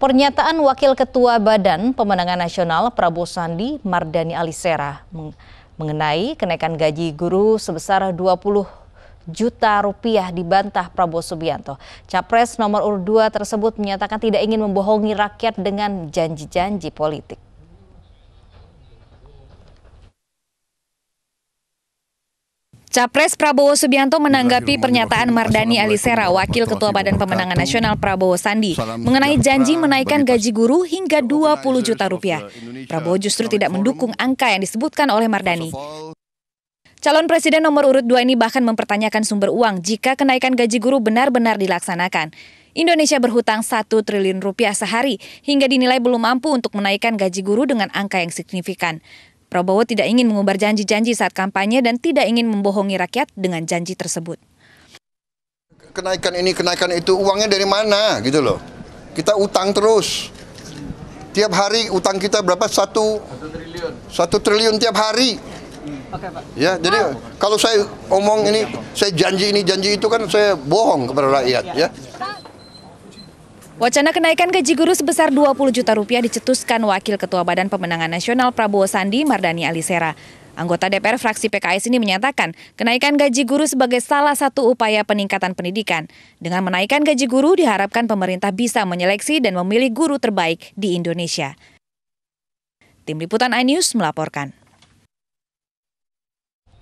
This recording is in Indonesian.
Pernyataan Wakil Ketua Badan Pemenangan Nasional Prabowo Sandi Mardani Alisera mengenai kenaikan gaji guru sebesar 20 juta rupiah dibantah Prabowo Subianto. Capres nomor urut 2 tersebut menyatakan tidak ingin membohongi rakyat dengan janji-janji politik. Capres Prabowo Subianto menanggapi pernyataan Mardani Alisera, Wakil Ketua Badan Pemenangan Nasional Prabowo Sandi, mengenai janji menaikkan gaji guru hingga 20 juta rupiah. Prabowo justru tidak mendukung angka yang disebutkan oleh Mardani. Calon presiden nomor urut dua ini bahkan mempertanyakan sumber uang jika kenaikan gaji guru benar-benar dilaksanakan. Indonesia berhutang 1 triliun rupiah sehari hingga dinilai belum mampu untuk menaikkan gaji guru dengan angka yang signifikan. Prabowo tidak ingin mengumbar janji-janji saat kampanye dan tidak ingin membohongi rakyat dengan janji tersebut. Kenaikan ini, kenaikan itu, uangnya dari mana gitu loh. Kita utang terus. Tiap hari utang kita berapa? Satu, satu triliun. Satu triliun tiap hari. Oke, Pak. Ya, jadi kalau saya omong ini, saya janji ini, janji itu kan saya bohong kepada rakyat ya. Wacana kenaikan gaji guru sebesar 20 juta rupiah dicetuskan Wakil Ketua Badan Pemenangan Nasional Prabowo Sandi Mardani Alisera. Anggota DPR fraksi PKS ini menyatakan kenaikan gaji guru sebagai salah satu upaya peningkatan pendidikan. Dengan menaikkan gaji guru diharapkan pemerintah bisa menyeleksi dan memilih guru terbaik di Indonesia. Tim Liputan iNews melaporkan.